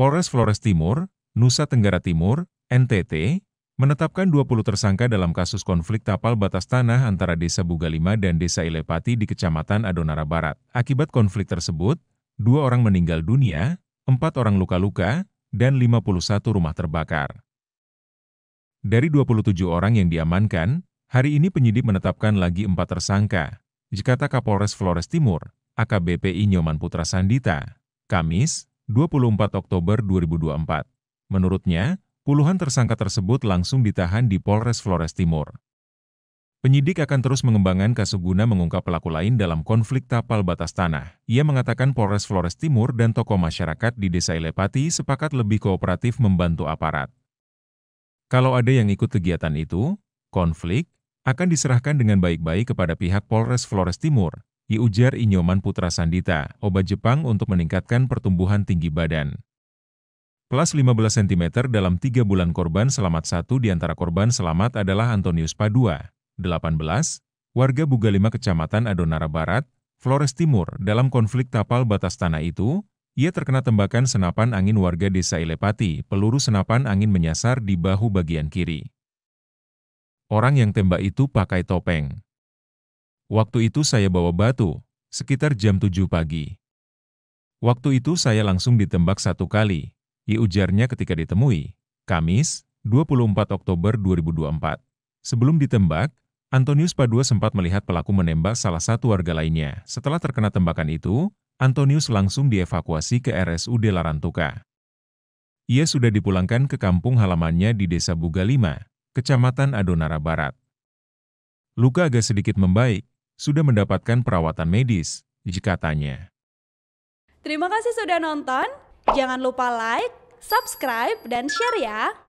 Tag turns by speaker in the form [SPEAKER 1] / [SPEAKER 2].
[SPEAKER 1] Polres Flores Timur, Nusa Tenggara Timur, NTT, menetapkan 20 tersangka dalam kasus konflik tapal batas tanah antara Desa Bugalima dan Desa Ilepati di Kecamatan Adonara Barat. Akibat konflik tersebut, dua orang meninggal dunia, empat orang luka-luka, dan 51 rumah terbakar. Dari 27 orang yang diamankan, hari ini penyidik menetapkan lagi empat tersangka, jikata Kapolres Flores Timur, AKBP Inyoman Putra Sandita, Kamis, 24 Oktober 2024. Menurutnya, puluhan tersangka tersebut langsung ditahan di Polres Flores Timur. Penyidik akan terus mengembangkan kasus guna mengungkap pelaku lain dalam konflik tapal batas tanah. Ia mengatakan Polres Flores Timur dan tokoh masyarakat di Desa Ilepati sepakat lebih kooperatif membantu aparat. Kalau ada yang ikut kegiatan itu, konflik akan diserahkan dengan baik-baik kepada pihak Polres Flores Timur, Iujar ujar Inyoman Putra Sandita, obat Jepang untuk meningkatkan pertumbuhan tinggi badan. Plus 15 cm dalam 3 bulan korban selamat satu di antara korban selamat adalah Antonius Padua, 18, warga Bugalima Kecamatan Adonara Barat, Flores Timur. Dalam konflik tapal batas tanah itu, ia terkena tembakan senapan angin warga desa Ilepati, peluru senapan angin menyasar di bahu bagian kiri. Orang yang tembak itu pakai topeng. Waktu itu saya bawa batu, sekitar jam 7 pagi. Waktu itu saya langsung ditembak satu kali, I ujarnya ketika ditemui, Kamis, 24 Oktober 2024. Sebelum ditembak, Antonius Padua sempat melihat pelaku menembak salah satu warga lainnya. Setelah terkena tembakan itu, Antonius langsung dievakuasi ke RSUD Larantuka. Ia sudah dipulangkan ke kampung halamannya di Desa Bugalima, Kecamatan Adonara Barat. Luka agak sedikit membaik, sudah mendapatkan perawatan medis, jika tanya. Terima kasih sudah nonton. Jangan lupa like, subscribe, dan share ya.